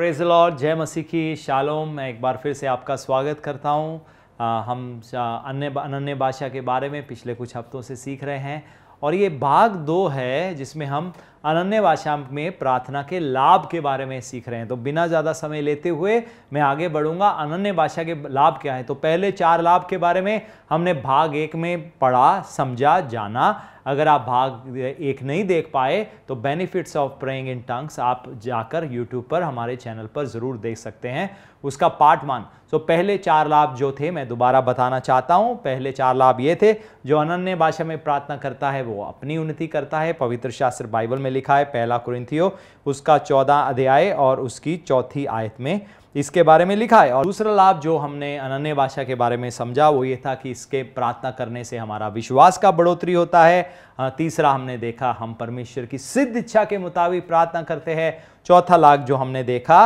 Praise Lord जय मसीह की shalom मैं एक बार फिर से आपका स्वागत करता हूँ हम अन्य अनन्य भाषा के बारे में पिछले कुछ हफ्तों से सीख रहे हैं और ये भाग दो है जिसमें हम अनन्य भाषा में प्रार्थना के लाभ के बारे में सीख रहे हैं तो बिना ज़्यादा समय लेते हुए मैं आगे बढ़ूंगा अनन्य भाषा के लाभ क्या है तो पहले चार लाभ के बारे में हमने भाग एक में पढ़ा समझा जाना अगर आप भाग एक नहीं देख पाए तो benefits of praying in tongues आप जाकर यूट्यूब पर हमारे चैनल पर ज़रूर देख सकते हैं उसका पार्ट वन सो पहले चार लाभ जो थे मैं दोबारा बताना चाहता हूँ पहले चार लाभ ये थे जो अनन्य भाषा में प्रार्थना करता है वो अपनी उन्नति करता है पवित्र शास्त्र बाइबल में लिखा है पहला कुरिंथियो उसका चौदह अध्याय और उसकी चौथी आयत में इसके बारे में लिखा है और दूसरा लाभ जो हमने अनन्य भाषा के बारे में समझा वो ये था कि इसके प्रार्थना करने से हमारा विश्वास का बढ़ोतरी होता है तीसरा हमने देखा हम परमेश्वर की सिद्ध इच्छा के मुताबिक प्रार्थना करते हैं चौथा लाख जो हमने देखा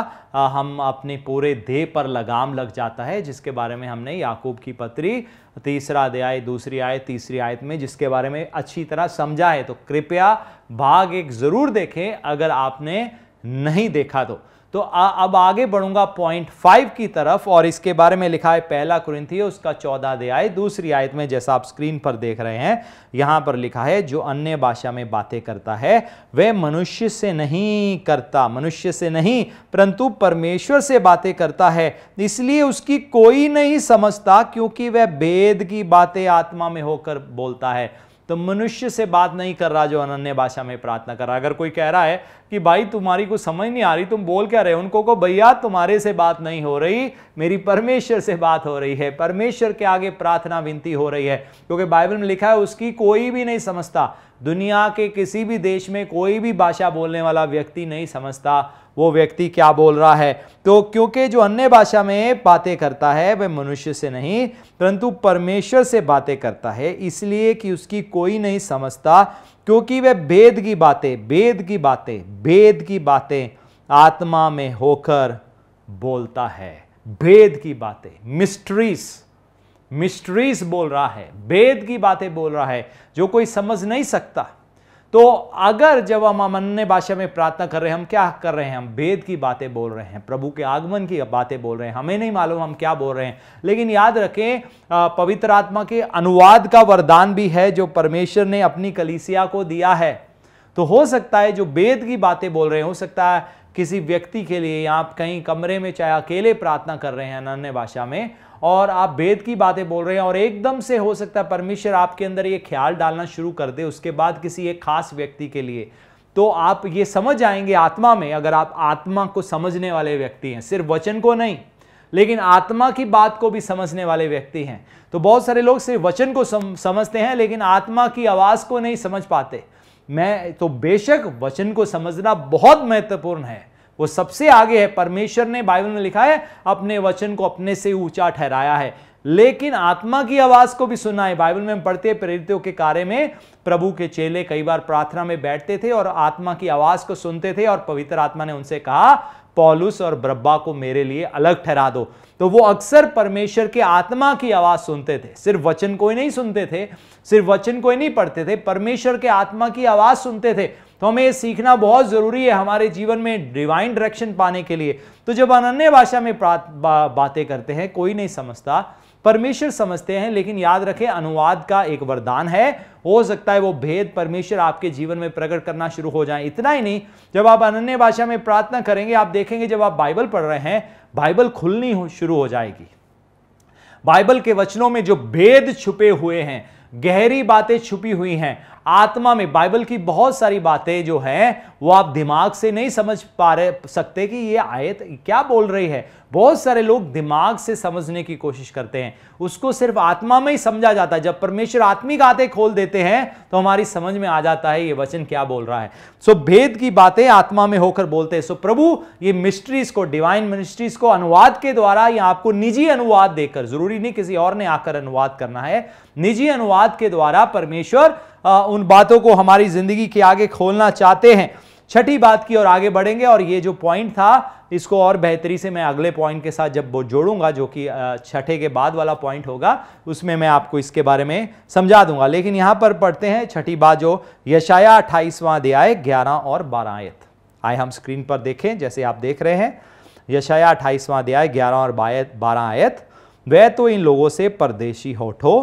हम अपने पूरे देह पर लगाम लग जाता है जिसके बारे में हमने याकूब की पत्री तीसरा अध्याय दूसरी आयत तीसरी आयत में जिसके बारे में अच्छी तरह समझा है तो कृपया भाग एक ज़रूर देखें अगर आपने नहीं देखा तो तो आ, अब आगे बढ़ूंगा पॉइंट फाइव की तरफ और इसके बारे में लिखा है पहला कुरिंथी उसका चौदह अध्याय दूसरी आयत में जैसा आप स्क्रीन पर देख रहे हैं यहां पर लिखा है जो अन्य भाषा में बातें करता है वह मनुष्य से नहीं करता मनुष्य से नहीं परंतु परमेश्वर से बातें करता है इसलिए उसकी कोई नहीं समझता क्योंकि वह भेद की बातें आत्मा में होकर बोलता है तो मनुष्य से बात नहीं कर रहा जो अनन्य भाषा में प्रार्थना कर रहा अगर कोई कह रहा है कि भाई तुम्हारी कुछ समझ नहीं आ रही तुम बोल क्या रहे हो उनको को भैया तुम्हारे से बात नहीं हो रही मेरी परमेश्वर से बात हो रही है परमेश्वर के आगे प्रार्थना विनती हो रही है क्योंकि बाइबल में लिखा है उसकी कोई भी नहीं समझता दुनिया के किसी भी देश में कोई भी भाषा बोलने वाला व्यक्ति नहीं समझता वो व्यक्ति क्या बोल रहा है तो क्योंकि जो अन्य भाषा में बातें करता है वह मनुष्य से नहीं परंतु परमेश्वर से बातें करता है इसलिए कि उसकी कोई नहीं समझता क्योंकि वे वेद की बातें वेद की बातें वेद की बातें आत्मा में होकर बोलता है वेद की बातें मिस्ट्रीज मिस्ट्रीज बोल रहा है वेद की बातें बोल रहा है जो कोई समझ नहीं सकता तो अगर जब हम अमन्य भाषा में प्रार्थना कर रहे हैं हम क्या कर रहे हैं हम वेद की बातें बोल रहे हैं प्रभु के आगमन की बातें बोल रहे हैं हमें नहीं मालूम हम क्या बोल रहे हैं लेकिन याद रखें पवित्र आत्मा के अनुवाद का वरदान भी है जो परमेश्वर ने अपनी कलीसिया को दिया है तो हो सकता है जो वेद की बातें बोल रहे हैं हो सकता है किसी व्यक्ति के लिए आप कहीं कमरे में चाहे अकेले प्रार्थना कर रहे हैं अनन्य भाषा में और आप वेद की बातें बोल रहे हैं और एकदम से हो सकता है परमेश्वर आपके अंदर ये ख्याल डालना शुरू कर दे उसके बाद किसी एक खास व्यक्ति के लिए तो आप ये समझ आएंगे आत्मा में अगर आप आत्मा को समझने वाले व्यक्ति हैं सिर्फ वचन को नहीं लेकिन आत्मा की बात को भी समझने वाले व्यक्ति हैं तो बहुत सारे लोग सिर्फ वचन को सम, समझते हैं लेकिन आत्मा की आवाज़ को नहीं समझ पाते मैं तो बेशक वचन को समझना बहुत महत्वपूर्ण है वो सबसे आगे है परमेश्वर ने बाइबल में लिखा है अपने वचन को अपने से ऊंचा ठहराया है लेकिन आत्मा की आवाज को भी सुना है बाइबल में हम पढ़ते हैं प्रेरितों के कार्य में प्रभु के चेले कई बार प्रार्थना में बैठते थे और आत्मा की आवाज को सुनते थे और पवित्र आत्मा ने उनसे कहा पॉलुस और ब्रब्बा को मेरे लिए अलग ठहरा दो तो वो अक्सर परमेश्वर के आत्मा की आवाज सुनते थे सिर्फ वचन को ही नहीं सुनते थे सिर्फ वचन को ही नहीं पढ़ते थे परमेश्वर के आत्मा की आवाज सुनते थे तो हमें ये सीखना बहुत ज़रूरी है हमारे जीवन में डिवाइन डायरेक्शन पाने के लिए तो जब अन्य भाषा में बातें करते हैं कोई नहीं समझता परमेश्वर समझते हैं लेकिन याद रखें अनुवाद का एक वरदान है हो सकता है वो भेद परमेश्वर आपके जीवन में प्रकट करना शुरू हो जाए इतना ही नहीं जब आप अनन्य भाषा में प्रार्थना करेंगे आप देखेंगे जब आप बाइबल पढ़ रहे हैं बाइबल खुलनी शुरू हो जाएगी बाइबल के वचनों में जो भेद छुपे हुए हैं गहरी बातें छुपी हुई हैं आत्मा में बाइबल की बहुत सारी बातें जो हैं वो आप दिमाग से नहीं समझ पा रहे सकते कि ये आयत क्या बोल रही है बहुत सारे लोग दिमाग से समझने की कोशिश करते हैं उसको सिर्फ आत्मा में ही समझा जाता है जब परमेश्वर आत्मिक आते खोल देते हैं तो हमारी समझ में आ जाता है ये वचन क्या बोल रहा है सो भेद की बातें आत्मा में होकर बोलते हैं सो प्रभु ये मिस्ट्रीज को डिवाइन मिनिस्ट्रीज को अनुवाद के द्वारा या आपको निजी अनुवाद देकर जरूरी नहीं किसी और ने आकर अनुवाद करना है निजी अनुवाद के द्वारा परमेश्वर उन बातों को हमारी ज़िंदगी के आगे खोलना चाहते हैं छठी बात की ओर आगे बढ़ेंगे और ये जो पॉइंट था इसको और बेहतरी से मैं अगले पॉइंट के साथ जब वो जोड़ूंगा जो कि छठे के बाद वाला पॉइंट होगा उसमें मैं आपको इसके बारे में समझा दूंगा लेकिन यहां पर पढ़ते हैं छठी बात जो यशाया अट्ठाईसवां अध्याय ग्यारह और बारह आयत आए हम स्क्रीन पर देखें जैसे आप देख रहे हैं यशाया अट्ठाईसवां अध्याय ग्यारह और बारह आयत वह तो इन लोगों से परदेशी होठो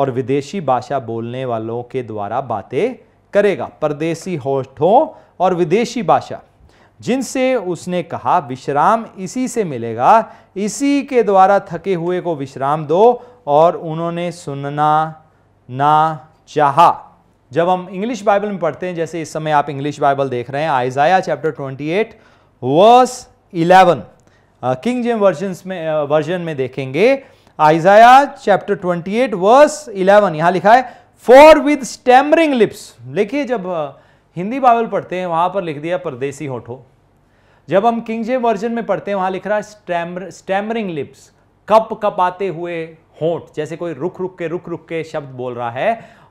और विदेशी भाषा बोलने वालों के द्वारा बातें करेगा परदेसी होस्ट हो और विदेशी भाषा जिनसे उसने कहा विश्राम इसी से मिलेगा इसी के द्वारा थके हुए को विश्राम दो और उन्होंने सुनना ना चाहा जब हम इंग्लिश बाइबल में पढ़ते हैं जैसे इस समय आप इंग्लिश बाइबल देख रहे हैं Isaiah chapter 28 verse 11 King James version में वर्जन में देखेंगे आइजाया चैप्टर 28 वर्स 11 यहां लिखा है फॉर विद स्टैमरिंग लिप्स लेखिए जब हिंदी बाइबल पढ़ते हैं वहां पर लिख दिया परदेसी होठो जब हम किंग जे वर्जन में पढ़ते हैं वहां लिख रहा है स्टैमर स्टैमरिंग लिप्स कप कपाते हुए होठ जैसे कोई रुक रुक के रुक रुक के शब्द बोल रहा है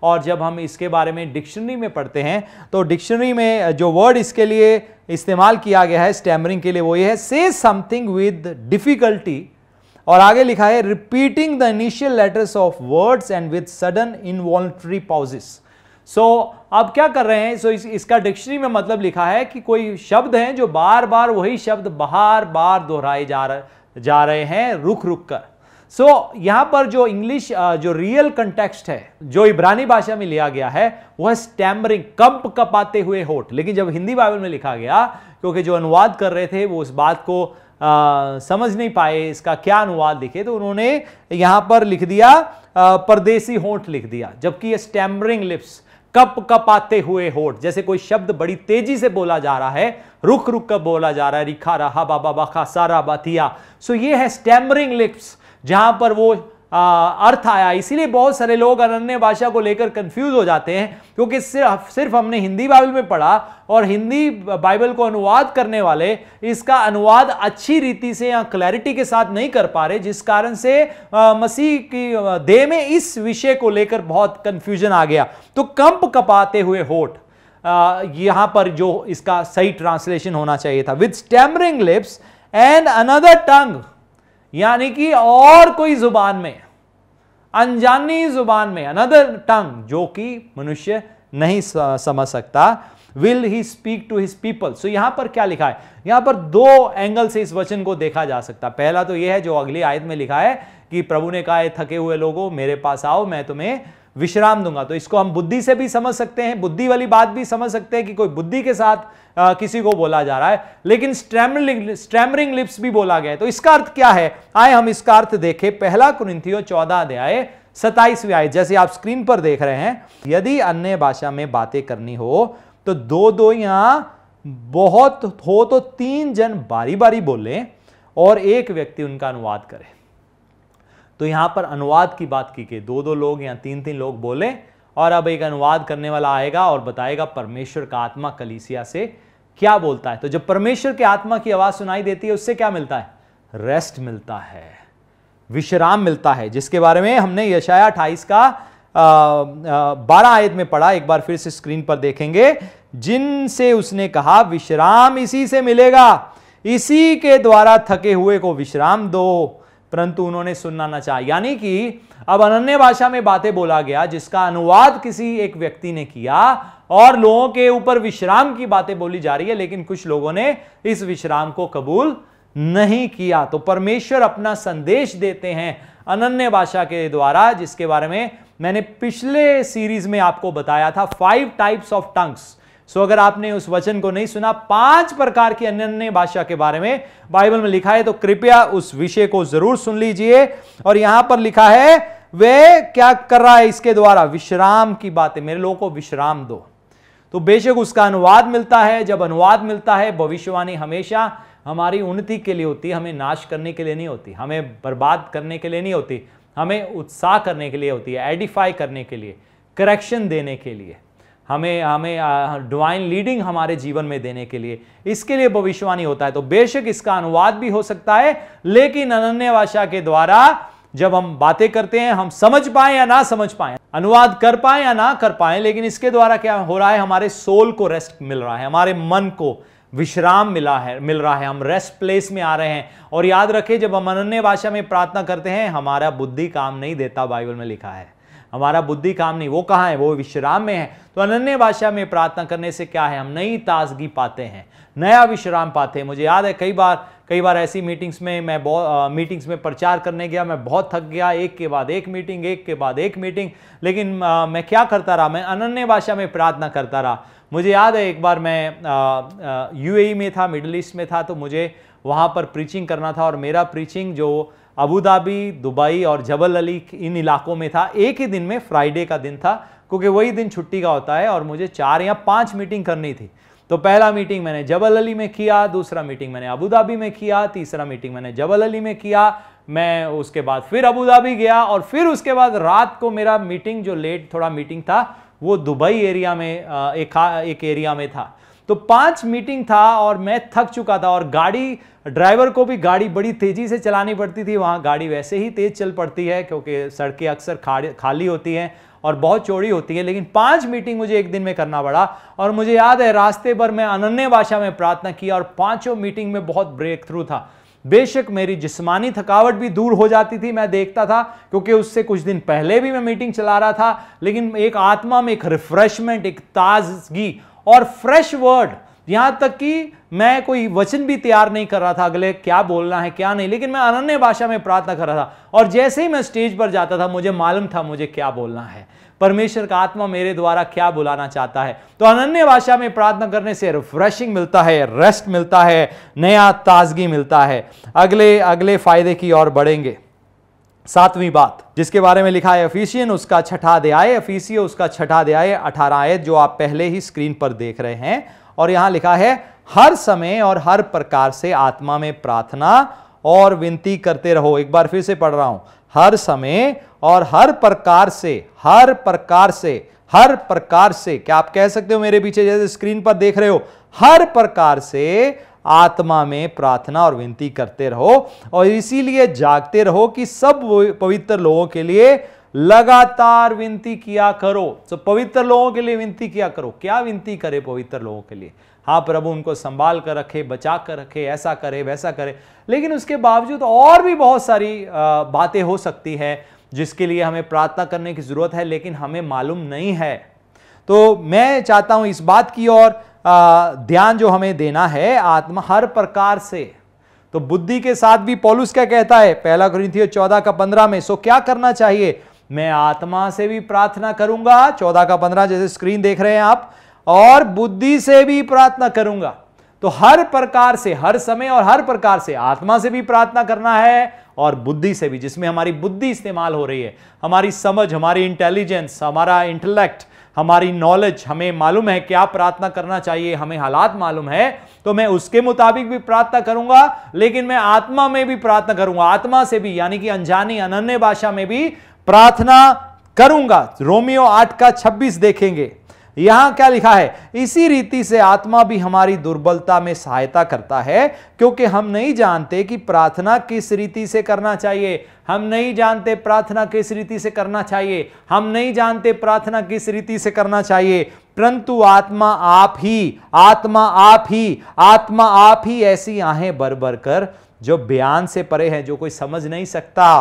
और जब हम इसके बारे में डिक्शनरी में पढ़ते हैं तो डिक्शनरी में जो वर्ड इसके लिए इस्तेमाल किया गया है स्टैमरिंग के लिए वो ये है से समथिंग विद डिफ़िकल्टी और आगे लिखा है repeating the initial letters of words and with sudden involuntary pauses so अब क्या कर रहे हैं सो so, इस, इसका डिक्शनरी में मतलब लिखा है कि कोई शब्द हैं जो बार बार वही शब्द बार बार दोहराए जा रहे जा रहे हैं रुक रुक कर सो so, यहां पर जो इंग्लिश जो रियल कंटेक्स्ट है जो इब्रानी भाषा में लिया गया है वह स्टैमरिंग कंप कपाते हुए होठ लेकिन जब हिंदी बाइबल में लिखा गया क्योंकि जो अनुवाद कर रहे थे वो उस बात को समझ नहीं पाए इसका क्या अनुवाद लिखे तो उन्होंने यहां पर लिख दिया परदेसी होंठ लिख दिया जबकि ये स्टैमरिंग लिप्स कप कपाते हुए होठ जैसे कोई शब्द बड़ी तेजी से बोला जा रहा है रुक रुक कर बोला जा रहा है रिखा रहा बाबा बाखा सारा बाथिया सो ये है स्टैमरिंग लिप्स जहां पर वो आ, अर्थ आया इसीलिए बहुत सारे लोग अनन्य भाषा को लेकर कंफ्यूज हो जाते हैं क्योंकि सिर्फ सिर्फ हमने हिंदी बाइबल में पढ़ा और हिंदी बाइबल को अनुवाद करने वाले इसका अनुवाद अच्छी रीति से या क्लैरिटी के साथ नहीं कर पा रहे जिस कारण से मसीह की देह में इस विषय को लेकर बहुत कंफ्यूजन आ गया तो कंप कपाते हुए होठ यहां पर जो इसका सही ट्रांसलेशन होना चाहिए था with stammering lips and another tongue यानी कि और कोई जुबान में अनजानी जुबान में अनदर टंग जो कि मनुष्य नहीं समझ सकता will he speak to his people so यहां पर क्या लिखा है यहां पर दो एंगल से इस वचन को देखा जा सकता पहला तो यह है जो अगली आयत में लिखा है कि प्रभु ने कहा थके हुए लोगों मेरे पास आओ मैं तुम्हें विश्राम दूंगा तो इसको हम बुद्धि से भी समझ सकते हैं बुद्धि वाली बात भी समझ सकते हैं कि कोई बुद्धि के साथ आ, किसी को बोला जा रहा है लेकिन स्ट्रैमरिंग स्ट्रैमरिंग लिप्स भी बोला गया है तो इसका अर्थ क्या है आए हम इसका अर्थ देखें पहला कुरिंथियो चौदह अध्याय सताइसवीं आय जैसे आप स्क्रीन पर देख रहे हैं यदि अन्य भाषा में बातें करनी हो तो दो दो यहां बहुत हो तो तीन जन बारी बारी बोले और एक व्यक्ति उनका अनुवाद करे तो यहाँ पर अनुवाद की बात की गई दो दो लोग या तीन तीन लोग बोले और अब एक अनुवाद करने वाला आएगा और बताएगा परमेश्वर का आत्मा कलीसिया से क्या बोलता है तो जब परमेश्वर की आत्मा की आवाज़ सुनाई देती है उससे क्या मिलता है रेस्ट मिलता है विश्राम मिलता है जिसके बारे में हमने यशाया अट्ठाईस का बारह आयत में पढ़ा एक बार फिर से स्क्रीन पर देखेंगे जिनसे उसने कहा विश्राम इसी से मिलेगा इसी के द्वारा थके हुए को विश्राम दो परंतु उन्होंने सुनना ना चाहा यानी कि अब अनन्य भाषा में बातें बोला गया जिसका अनुवाद किसी एक व्यक्ति ने किया और लोगों के ऊपर विश्राम की बातें बोली जा रही है लेकिन कुछ लोगों ने इस विश्राम को कबूल नहीं किया तो परमेश्वर अपना संदेश देते हैं अनन्य भाषा के द्वारा जिसके बारे में मैंने पिछले सीरीज में आपको बताया था five types of tongues so अगर आपने उस वचन को नहीं सुना पांच प्रकार की अन्य अन्य भाषा के बारे में बाइबल में लिखा है तो कृपया उस विषय को जरूर सुन लीजिए और यहां पर लिखा है वे क्या कर रहा है इसके द्वारा विश्राम की बातें मेरे लोगों को विश्राम दो तो बेशक उसका अनुवाद मिलता है जब अनुवाद मिलता है भविष्यवाणी हमेशा हमारी उन्नति के लिए होती हमें नाश करने के लिए नहीं होती हमें बर्बाद करने के लिए नहीं होती हमें उत्साह करने के लिए होती है एडिफाई करने के लिए करेक्शन देने के लिए हमें हमें डिवाइन लीडिंग हमारे जीवन में देने के लिए इसके लिए भविष्यवाणी होता है तो बेशक इसका अनुवाद भी हो सकता है लेकिन अनन्य भाषा के द्वारा जब हम बातें करते हैं हम समझ पाए या ना समझ पाए अनुवाद कर पाए या ना कर पाए लेकिन इसके द्वारा क्या हो रहा है हमारे सोल को रेस्ट मिल रहा है हमारे मन को विश्राम मिला है मिल रहा है हम रेस्ट प्लेस में आ रहे हैं और याद रखें जब हम अनन्य भाषा में प्रार्थना करते हैं हमारा बुद्धि काम नहीं देता बाइबल में लिखा है हमारा बुद्धि काम नहीं वो कहाँ है वो विश्राम में है तो अनन्य भाषा में प्रार्थना करने से क्या है हम नई ताजगी पाते हैं नया विश्राम पाते हैं मुझे याद है कई बार कई बार ऐसी मीटिंग्स में मैं बहुत मीटिंग्स में प्रचार करने गया मैं बहुत थक गया एक के बाद एक मीटिंग एक के बाद एक मीटिंग लेकिन आ, मैं क्या करता रहा मैं अनन्य भाषा में प्रार्थना करता रहा मुझे याद है एक बार मैं यूएई e में था मिडल ईस्ट में था तो मुझे वहाँ पर प्रीचिंग करना था और मेरा प्रीचिंग जो अबू धाबी दुबई और जबल अली इन इलाकों में था एक ही दिन में फ्राइडे का दिन था क्योंकि वही दिन छुट्टी का होता है और मुझे चार या पांच मीटिंग करनी थी तो पहला मीटिंग मैंने जबल अली में किया दूसरा मीटिंग मैंने अबू धाबी में किया तीसरा मीटिंग मैंने जबल अली में किया मैं उसके बाद फिर अबू धाबी गया और फिर उसके बाद रात को मेरा मीटिंग जो लेट थोड़ा मीटिंग था वो दुबई एरिया में एक, एक एरिया में था तो पांच मीटिंग था और मैं थक चुका था और गाड़ी ड्राइवर को भी गाड़ी बड़ी तेज़ी से चलानी पड़ती थी वहाँ गाड़ी वैसे ही तेज़ चल पड़ती है क्योंकि सड़कें अक्सर खाली होती हैं और बहुत चौड़ी होती है लेकिन पांच मीटिंग मुझे एक दिन में करना पड़ा और मुझे याद है रास्ते पर मैं अनन्य भाषा में प्रार्थना की और पांचों मीटिंग में बहुत ब्रेक थ्रू था बेशक मेरी जिस्मानी थकावट भी दूर हो जाती थी मैं देखता था क्योंकि उससे कुछ दिन पहले भी मैं मीटिंग चला रहा था लेकिन एक आत्मा में एक रिफ्रेशमेंट एक ताजगी और फ्रेश वर्ड यहां तक कि मैं कोई वचन भी तैयार नहीं कर रहा था अगले क्या बोलना है क्या नहीं लेकिन मैं अनन्य भाषा में प्रार्थना कर रहा था और जैसे ही मैं स्टेज पर जाता था मुझे मालूम था मुझे क्या बोलना है परमेश्वर का आत्मा मेरे द्वारा क्या बुलाना चाहता है तो अनन्य भाषा में प्रार्थना करने से रिफ्रेशिंग मिलता है रेस्ट मिलता है नया ताजगी मिलता है अगले अगले फायदे की ओर बढ़ेंगे सातवीं बात जिसके बारे में लिखा है अफीसियन उसका छठा आए अफीसियो उसका छठा आए अठारह आयत जो आप पहले ही स्क्रीन पर देख रहे हैं और यहां लिखा है हर समय और हर प्रकार से आत्मा में प्रार्थना और विनती करते रहो एक बार फिर से पढ़ रहा हूं हर समय और हर प्रकार से हर प्रकार से हर प्रकार से क्या आप कह सकते हो मेरे पीछे जैसे स्क्रीन पर देख रहे हो हर प्रकार से आत्मा में प्रार्थना और विनती करते रहो और इसीलिए जागते रहो कि सब पवित्र लोगों के लिए लगातार विनती किया करो तो पवित्र लोगों के लिए विनती किया करो क्या विनती करे पवित्र लोगों के लिए हाँ प्रभु उनको संभाल कर रखे बचा कर रखे ऐसा करे वैसा करे लेकिन उसके बावजूद और भी बहुत सारी बातें हो सकती है जिसके लिए हमें प्रार्थना करने की ज़रूरत है लेकिन हमें मालूम नहीं है तो मैं चाहता हूं इस बात की और ध्यान जो हमें देना है आत्मा हर प्रकार से तो बुद्धि के साथ भी पॉलुस क्या कहता है पहला कुरिंथियो चौदह का पंद्रह में सो क्या करना चाहिए मैं आत्मा से भी प्रार्थना करूंगा चौदह का पंद्रह जैसे स्क्रीन देख रहे हैं आप और बुद्धि से भी प्रार्थना करूंगा तो हर प्रकार से हर समय और हर प्रकार से आत्मा से भी प्रार्थना करना है और बुद्धि से भी जिसमें हमारी बुद्धि इस्तेमाल हो रही है हमारी समझ हमारी इंटेलिजेंस हमारा इंटेलेक्ट हमारी नॉलेज हमें मालूम है क्या प्रार्थना करना चाहिए हमें हालात मालूम है तो मैं उसके मुताबिक भी प्रार्थना करूंगा लेकिन मैं आत्मा में भी प्रार्थना करूंगा आत्मा से भी यानी कि अनजानी अनन्य भाषा में भी प्रार्थना करूंगा रोमियो आठ का छब्बीस देखेंगे यहां क्या लिखा है इसी रीति से आत्मा भी हमारी दुर्बलता में सहायता करता है क्योंकि हम नहीं जानते कि प्रार्थना किस रीति से करना चाहिए हम नहीं जानते प्रार्थना किस रीति से करना चाहिए हम नहीं जानते प्रार्थना किस रीति से करना चाहिए परंतु आत्मा आप ही आत्मा आप ही आत्मा आप ही ऐसी आहें भर भर कर जो बयान से परे हैं जो कोई समझ नहीं सकता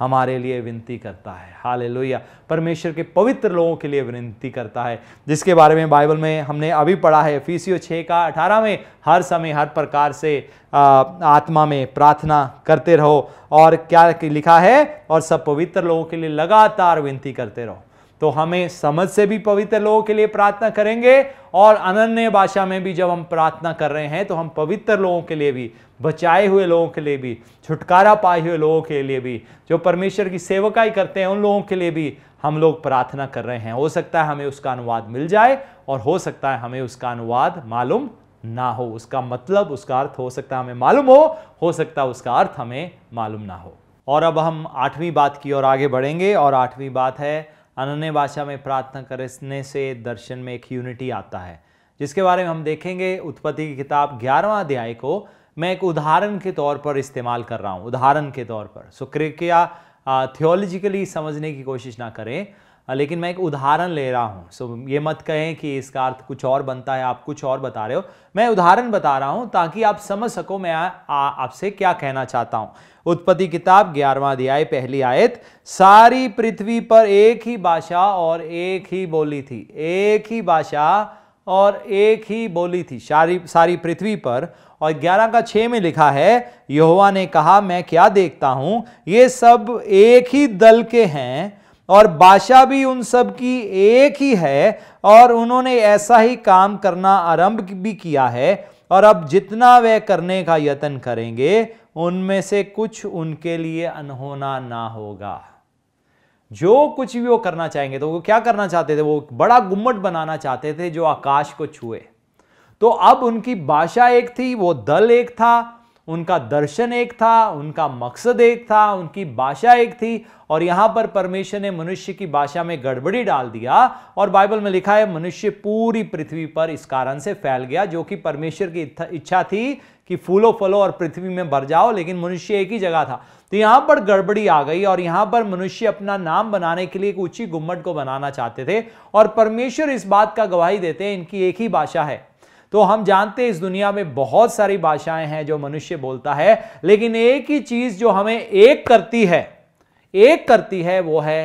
हमारे लिए विनती करता है हाल परमेश्वर के पवित्र लोगों के लिए विनती करता है जिसके बारे में बाइबल में हमने अभी पढ़ा है फीसियो छः का अठारह में हर समय हर प्रकार से आत्मा में प्रार्थना करते रहो और क्या लिखा है और सब पवित्र लोगों के लिए लगातार विनती करते रहो तो हमें समझ से भी पवित्र लोगों के लिए प्रार्थना करेंगे और अनन्य भाषा में भी जब हम प्रार्थना कर रहे हैं तो हम पवित्र लोगों के लिए भी बचाए हुए लोगों के लिए भी छुटकारा पाए हुए लोगों के लिए भी जो परमेश्वर की सेवकाई करते हैं उन लोगों के लिए भी हम लोग प्रार्थना कर रहे हैं हो सकता है हमें उसका अनुवाद मिल जाए और हो सकता है हमें उसका अनुवाद मालूम ना हो उसका मतलब उसका अर्थ हो सकता है हमें मालूम हो हो सकता है उसका अर्थ हमें मालूम ना हो और अब हम आठवीं बात की ओर आगे बढ़ेंगे और आठवीं बात है अनन्य भाषा में प्रार्थना करने से दर्शन में एक यूनिटी आता है जिसके बारे में हम देखेंगे उत्पत्ति की किताब ग्यारहवा अध्याय को मैं एक उदाहरण के तौर पर इस्तेमाल कर रहा हूँ उदाहरण के तौर पर सो कृपया थियोलॉजिकली समझने की कोशिश ना करें हाँ, लेकिन मैं एक उदाहरण ले रहा हूँ सो ये मत कहें कि इसका अर्थ कुछ और बनता है आप कुछ और बता रहे हो मैं उदाहरण बता रहा हूँ ताकि आप समझ सको मैं आपसे क्या कहना चाहता हूँ उत्पत्ति किताब ग्यारहवा अध्याय पहली आयत सारी पृथ्वी पर एक ही भाषा और एक ही बोली थी एक ही भाषा और एक ही बोली थी सारी सारी पृथ्वी पर और ग्यारह का छः में लिखा है यहोवा ने कहा मैं क्या देखता हूँ ये सब एक ही दल के हैं और भाषा भी उन सब की एक ही है और उन्होंने ऐसा ही काम करना आरंभ भी किया है और अब जितना वह करने का यत्न करेंगे उनमें से कुछ उनके लिए अनहोना ना होगा जो कुछ भी वो करना चाहेंगे तो वो क्या करना चाहते थे वो बड़ा गुम्मट बनाना चाहते थे जो आकाश को छुए तो अब उनकी भाषा एक थी वो दल एक था उनका दर्शन एक था उनका मकसद एक था उनकी भाषा एक थी और यहाँ पर परमेश्वर ने मनुष्य की भाषा में गड़बड़ी डाल दिया और बाइबल में लिखा है मनुष्य पूरी पृथ्वी पर इस कारण से फैल गया जो कि परमेश्वर की इच्छा थी कि फूलो फलो और पृथ्वी में भर जाओ लेकिन मनुष्य एक ही जगह था तो यहां पर गड़बड़ी आ गई और यहाँ पर मनुष्य अपना नाम बनाने के लिए एक ऊंची गुम्मट को बनाना चाहते थे और परमेश्वर इस बात का गवाही देते हैं इनकी एक ही भाषा है तो हम जानते हैं इस दुनिया में बहुत सारी भाषाएं हैं जो मनुष्य बोलता है लेकिन एक ही चीज जो हमें एक करती है एक करती है वो है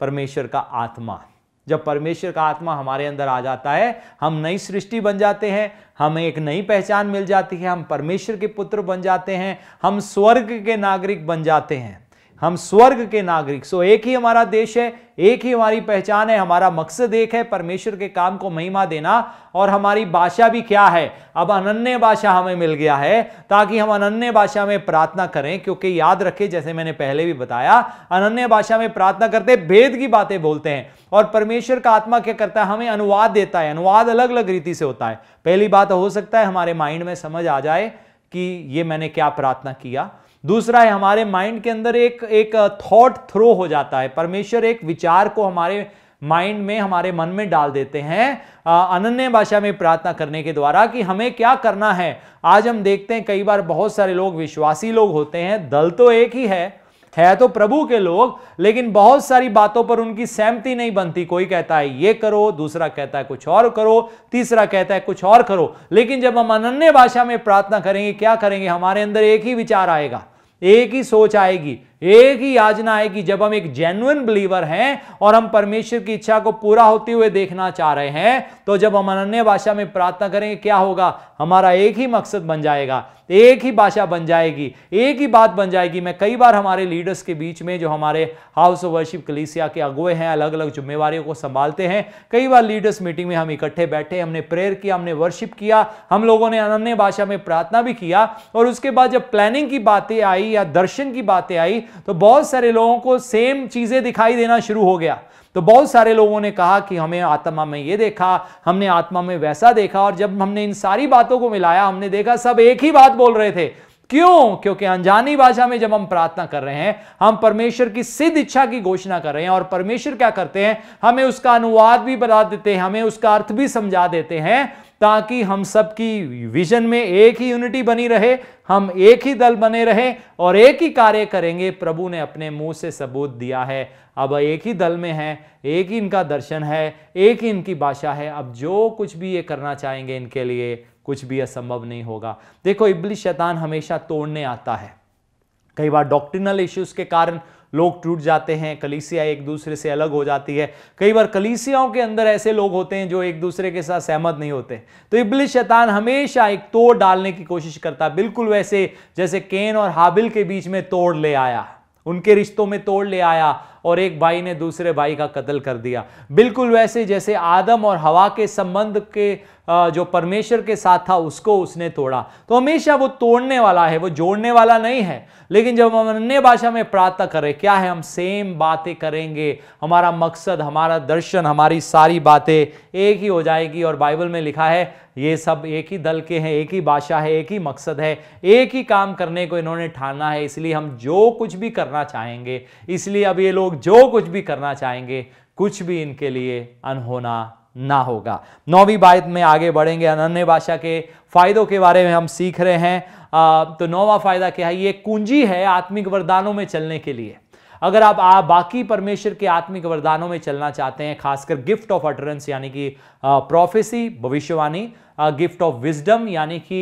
परमेश्वर का आत्मा जब परमेश्वर का आत्मा हमारे अंदर आ जाता है हम नई सृष्टि बन जाते हैं हमें एक नई पहचान मिल जाती है हम परमेश्वर के पुत्र बन जाते हैं हम स्वर्ग के नागरिक बन जाते हैं हम स्वर्ग के नागरिक सो एक ही हमारा देश है एक ही हमारी पहचान है हमारा मकसद एक है परमेश्वर के काम को महिमा देना और हमारी भाषा भी क्या है अब अनन्य भाषा हमें मिल गया है ताकि हम अनन्य भाषा में प्रार्थना करें क्योंकि याद रखें जैसे मैंने पहले भी बताया अनन्य भाषा में प्रार्थना करते भेद की बातें बोलते हैं और परमेश्वर का आत्मा क्या करता है हमें अनुवाद देता है अनुवाद अलग अलग रीति से होता है पहली बात हो सकता है हमारे माइंड में समझ आ जाए कि ये मैंने क्या प्रार्थना किया दूसरा है हमारे माइंड के अंदर एक एक थॉट थ्रो हो जाता है परमेश्वर एक विचार को हमारे माइंड में हमारे मन में डाल देते हैं अनन्य भाषा में प्रार्थना करने के द्वारा कि हमें क्या करना है आज हम देखते हैं कई बार बहुत सारे लोग विश्वासी लोग होते हैं दल तो एक ही है है तो प्रभु के लोग लेकिन बहुत सारी बातों पर उनकी सहमति नहीं बनती कोई कहता है ये करो दूसरा कहता है कुछ और करो तीसरा कहता है कुछ और करो लेकिन जब हम अनन्य भाषा में प्रार्थना करेंगे क्या करेंगे हमारे अंदर एक ही विचार आएगा एक ही सोच आएगी एक ही याजना आएगी जब हम एक जेन्युन बिलीवर हैं और हम परमेश्वर की इच्छा को पूरा होते हुए देखना चाह रहे हैं तो जब हम अन्य भाषा में प्रार्थना करेंगे क्या होगा हमारा एक ही मकसद बन जाएगा एक ही भाषा बन जाएगी एक ही बात बन जाएगी मैं कई बार हमारे लीडर्स के बीच में जो हमारे हाउस ऑफ वर्शिप कलीसिया के अगुए हैं अलग अलग जिम्मेवारियों को संभालते हैं कई बार लीडर्स मीटिंग में हम इकट्ठे बैठे हमने प्रेयर किया हमने वर्शिप किया हम लोगों ने अन्य भाषा में प्रार्थना भी किया और उसके बाद जब प्लानिंग की बातें आई या दर्शन की बातें आई तो बहुत सारे लोगों को सेम चीज़ें दिखाई देना शुरू हो गया तो बहुत सारे लोगों ने कहा कि हमें आत्मा में ये देखा हमने आत्मा में वैसा देखा और जब हमने इन सारी बातों को मिलाया हमने देखा सब एक ही बात बोल रहे थे क्यों क्योंकि अनजानी भाषा में जब हम प्रार्थना कर रहे हैं हम परमेश्वर की सिद्ध इच्छा की घोषणा कर रहे हैं और परमेश्वर क्या करते हैं हमें उसका अनुवाद भी बता देते हैं हमें उसका अर्थ भी समझा देते हैं ताकि हम सबकी विजन में एक ही यूनिटी बनी रहे हम एक ही दल बने रहे और एक ही कार्य करेंगे प्रभु ने अपने मुंह से सबूत दिया है अब एक ही दल में है एक ही इनका दर्शन है एक ही इनकी भाषा है अब जो कुछ भी ये करना चाहेंगे इनके लिए कुछ भी असंभव नहीं होगा देखो इबली शैतान हमेशा तोड़ने आता है कई बार डॉक्ट्रिनल इश्यूज के कारण लोग टूट जाते हैं कलीसिया एक दूसरे से अलग हो जाती है कई बार कलीसियाओं के अंदर ऐसे लोग होते हैं जो एक दूसरे के साथ सहमत नहीं होते तो इबलिस शैतान हमेशा एक तोड़ डालने की कोशिश करता बिल्कुल वैसे जैसे केन और हाबिल के बीच में तोड़ ले आया उनके रिश्तों में तोड़ ले आया और एक भाई ने दूसरे भाई का कत्ल कर दिया बिल्कुल वैसे जैसे आदम और हवा के संबंध के जो परमेश्वर के साथ था उसको उसने तोड़ा तो हमेशा वो तोड़ने वाला है वो जोड़ने वाला नहीं है लेकिन जब हम अन्य भाषा में प्रार्थना करें क्या है हम सेम बातें करेंगे हमारा मकसद हमारा दर्शन हमारी सारी बातें एक ही हो जाएगी और बाइबल में लिखा है ये सब एक ही दल के हैं एक ही भाषा है एक ही मकसद है एक ही काम करने को इन्होंने ठाना है इसलिए हम जो कुछ भी करना चाहेंगे इसलिए अब ये लोग जो कुछ भी करना चाहेंगे कुछ भी इनके लिए अनहोना ना होगा नौवीं बात में आगे बढ़ेंगे अनन्य भाषा के फायदों के बारे में हम सीख रहे हैं तो नौवा फायदा क्या है ये कुंजी है आत्मिक वरदानों में चलने के लिए अगर आप, आ बाकी परमेश्वर के आत्मिक वरदानों में चलना चाहते हैं खासकर गिफ्ट ऑफ अटरेंस यानी कि प्रोफेसी भविष्यवाणी गिफ्ट ऑफ विजडम यानी कि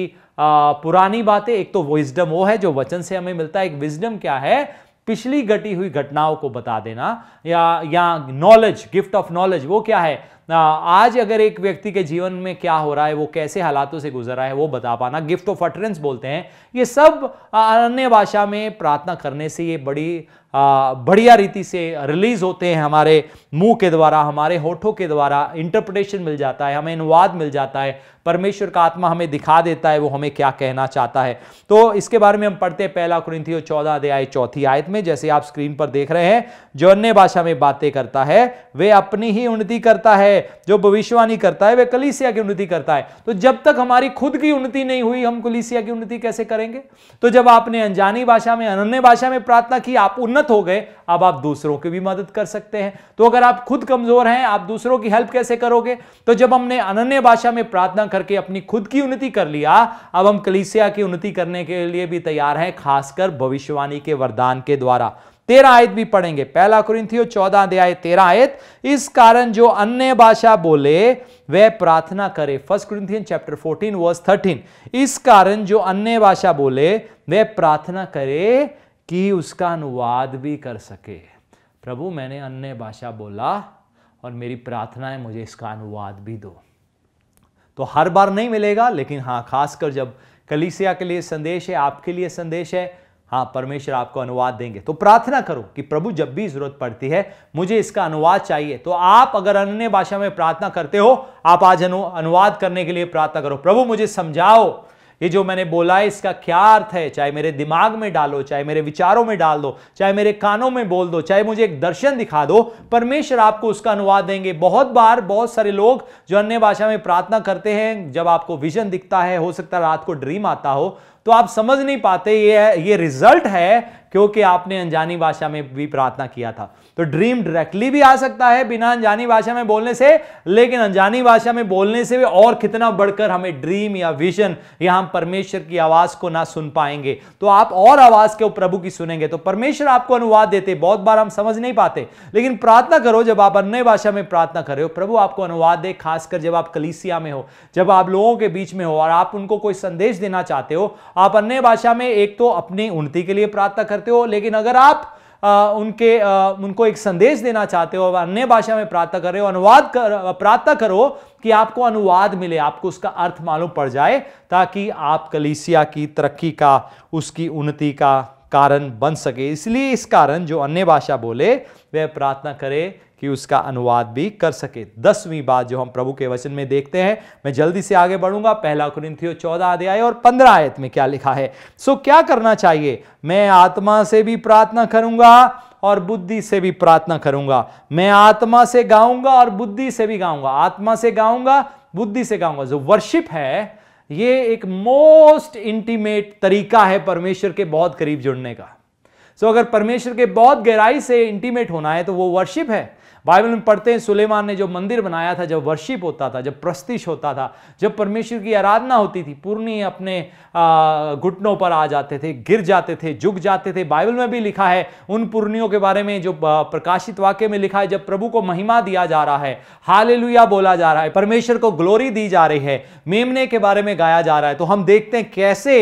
पुरानी बातें एक तो विजडम वो है जो वचन से हमें मिलता है एक विजडम क्या है पिछली घटी हुई घटनाओं को बता देना या या नॉलेज गिफ्ट ऑफ नॉलेज वो क्या है आज अगर एक व्यक्ति के जीवन में क्या हो रहा है वो कैसे हालातों से रहा है वो बता पाना गिफ्ट ऑफ अटरेंस बोलते हैं ये सब अन्य भाषा में प्रार्थना करने से ये बड़ी बढ़िया रीति से रिलीज होते हैं हमारे मुंह के द्वारा हमारे होठों के द्वारा इंटरप्रिटेशन मिल जाता है हमें अनुवाद मिल जाता है परमेश्वर का आत्मा हमें दिखा देता है वो हमें क्या कहना चाहता है तो इसके बारे में हम पढ़ते हैं पहला कुरिंथियो चौदह अध्याय चौथी आयत में जैसे आप स्क्रीन पर देख रहे हैं जो अन्य भाषा में बातें करता है वे अपनी ही उन्नति करता है जो भविष्यवाणी करता है वह कलिसिया की उन्नति करता है तो जब तक हमारी खुद की उन्नति नहीं हुई हम कलिसिया की उन्नति कैसे करेंगे तो जब आपने अनजानी भाषा में अनन्य भाषा में प्रार्थना की आप उन्नत हो गए अब आप दूसरों की भी मदद कर सकते हैं तो अगर आप खुद कमजोर हैं आप दूसरों की हेल्प कैसे करोगे तो जब हमने अनन्य भाषा में प्रार्थना करके अपनी खुद की उन्नति कर लिया अब हम कलिसिया की उन्नति करने के लिए भी तैयार हैं खासकर भविष्यवाणी के वरदान के द्वारा तेरह आयत भी पढ़ेंगे पहला कुरिंथियो चौदह अध्याय तेरह आयत इस कारण जो अन्य भाषा बोले वह प्रार्थना करे first Corinthians chapter fourteen verse thirteen इस कारण जो अन्य भाषा बोले वह प्रार्थना करे कि उसका अनुवाद भी कर सके प्रभु मैंने अन्य भाषा बोला और मेरी प्रार्थना है मुझे इसका अनुवाद भी दो तो हर बार नहीं मिलेगा लेकिन हाँ खासकर जब कलीसिया के लिए संदेश है आपके लिए संदेश है हाँ परमेश्वर आपको अनुवाद देंगे तो प्रार्थना करो कि प्रभु जब भी जरूरत पड़ती है मुझे इसका अनुवाद चाहिए तो आप अगर अन्य भाषा में प्रार्थना करते हो आप आज अनुवाद करने के लिए प्रार्थना करो प्रभु मुझे समझाओ ये जो मैंने बोला है इसका क्या अर्थ है चाहे मेरे दिमाग में डालो चाहे मेरे विचारों में डाल दो चाहे मेरे कानों में बोल दो चाहे मुझे एक दर्शन दिखा दो परमेश्वर आपको उसका अनुवाद देंगे बहुत बार बहुत सारे लोग जो अन्य भाषा में प्रार्थना करते हैं जब आपको विजन दिखता है हो सकता है रात को ड्रीम आता हो तो आप समझ नहीं पाते ये ये रिजल्ट है क्योंकि आपने अनजानी भाषा में भी प्रार्थना किया था तो ड्रीम डायरेक्टली भी आ सकता है बिना अनजानी भाषा में बोलने से लेकिन अनजानी भाषा में बोलने से भी और कितना बढ़कर हमें ड्रीम या विजन या हम परमेश्वर की आवाज को ना सुन पाएंगे तो आप और आवाज के प्रभु की सुनेंगे तो परमेश्वर आपको अनुवाद देते बहुत बार हम समझ नहीं पाते लेकिन प्रार्थना करो जब आप अन्य भाषा में प्रार्थना करे हो प्रभु आपको अनुवाद दे खासकर जब आप कलिसिया में हो जब आप लोगों के बीच में हो और आप उनको कोई संदेश देना चाहते हो आप अन्य भाषा में एक तो अपनी उन्नति के लिए प्रार्थना करते हो लेकिन अगर आप आ, उनके आ, उनको एक संदेश देना चाहते हो अन्य भाषा में प्रार्थना कर रहे हो अनुवाद कर प्रार्थना करो कि आपको अनुवाद मिले आपको उसका अर्थ मालूम पड़ जाए ताकि आप कलीसिया की तरक्की का उसकी उन्नति का कारण बन सके इसलिए इस कारण जो अन्य भाषा बोले वह प्रार्थना करे कि उसका अनुवाद भी कर सके दसवीं बात जो हम प्रभु के वचन में देखते हैं मैं जल्दी से आगे बढ़ूंगा पहला कुरिंथियो चौदह अध्याय और पंद्रह आयत में क्या लिखा है सो क्या करना चाहिए मैं आत्मा से भी प्रार्थना करूंगा और बुद्धि से भी प्रार्थना करूंगा मैं आत्मा से गाऊंगा और बुद्धि से भी गाऊंगा आत्मा से गाऊंगा बुद्धि से गाऊंगा जो वर्शिप है ये एक मोस्ट इंटीमेट तरीका है परमेश्वर के बहुत करीब जुड़ने का सो so, अगर परमेश्वर के बहुत गहराई से इंटीमेट होना है तो वो वर्शिप है बाइबल में पढ़ते हैं सुलेमान ने जो मंदिर बनाया था जब वर्शिप होता था जब प्रस्तिश होता था जब परमेश्वर की आराधना होती थी पूर्णी अपने घुटनों पर आ जाते थे गिर जाते थे झुक जाते थे बाइबल में भी लिखा है उन पुर्णियों के बारे में जो प्रकाशित वाक्य में लिखा है जब प्रभु को महिमा दिया जा रहा है हाल बोला जा रहा है परमेश्वर को ग्लोरी दी जा रही है मेमने के बारे में गाया जा रहा है तो हम देखते हैं कैसे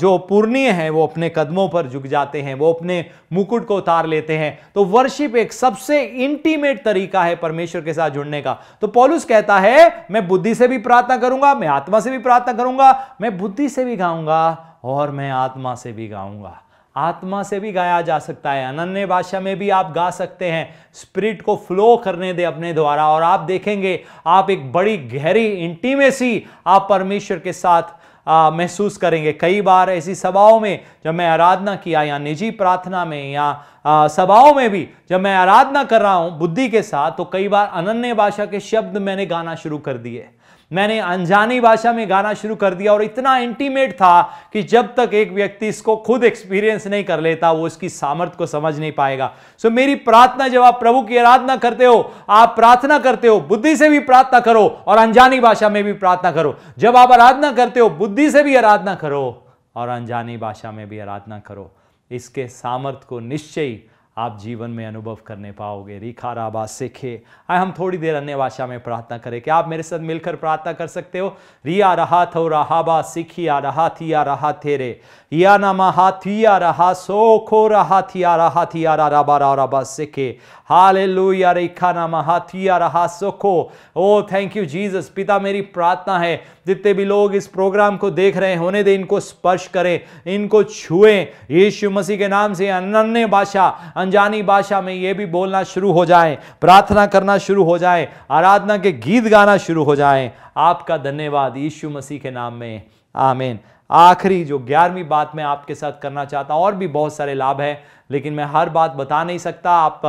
जो पूर्णीय हैं वो अपने कदमों पर झुक जाते हैं वो अपने मुकुट को उतार लेते हैं तो वर्शिप एक सबसे इंटीमेट तरीका है परमेश्वर के साथ जुड़ने का तो पॉलुस कहता है मैं बुद्धि से भी प्रार्थना करूंगा मैं आत्मा से भी प्रार्थना करूंगा मैं बुद्धि से भी गाऊंगा और मैं आत्मा से भी गाऊंगा आत्मा से भी गाया जा सकता है अनन्य भाषा में भी आप गा सकते हैं स्पिरिट को फ्लो करने दे अपने द्वारा और आप देखेंगे आप एक बड़ी गहरी इंटीमेसी आप परमेश्वर के साथ महसूस करेंगे कई बार ऐसी सभाओं में जब मैं आराधना किया या निजी प्रार्थना में या सभाओं में भी जब मैं आराधना कर रहा हूँ बुद्धि के साथ तो कई बार अनन्य भाषा के शब्द मैंने गाना शुरू कर दिए मैंने अनजानी भाषा में गाना शुरू कर दिया और इतना इंटीमेट था कि जब तक एक व्यक्ति इसको खुद एक्सपीरियंस नहीं कर लेता वो इसकी सामर्थ को समझ नहीं पाएगा सो so, मेरी प्रार्थना जब आप प्रभु की आराधना करते हो आप प्रार्थना करते हो बुद्धि से भी प्रार्थना करो और अनजानी भाषा में भी प्रार्थना करो जब आप आराधना करते हो बुद्धि से भी आराधना करो और अनजानी भाषा में भी आराधना करो इसके सामर्थ को निश्चय आप जीवन में अनुभव करने पाओगे रिखा राबा सीखे आए हम थोड़ी देर अन्य भाषा में प्रार्थना करें कि आप मेरे साथ मिलकर प्रार्थना कर सकते हो रिया रहा थो रहाबा आ रहा आ रहा रे या थी हाथिया रहा सो खो रहा थिया रहा थिया राबा राबा सीखे हालेलुया खाना महाथिया रहा सुखो ओ थैंक यू जीसस पिता मेरी प्रार्थना है जितने भी लोग इस प्रोग्राम को देख रहे हैं होने दे इनको स्पर्श करें इनको छुए यीशु मसीह के नाम से अनन्य भाषा अनजानी भाषा में ये भी बोलना शुरू हो जाए प्रार्थना करना शुरू हो जाए आराधना के गीत गाना शुरू हो जाए आपका धन्यवाद यीशु मसीह के नाम में आमीन आखिरी जो ग्यारहवीं बात मैं आपके साथ करना चाहता हूँ और भी बहुत सारे लाभ हैं लेकिन मैं हर बात बता नहीं सकता आप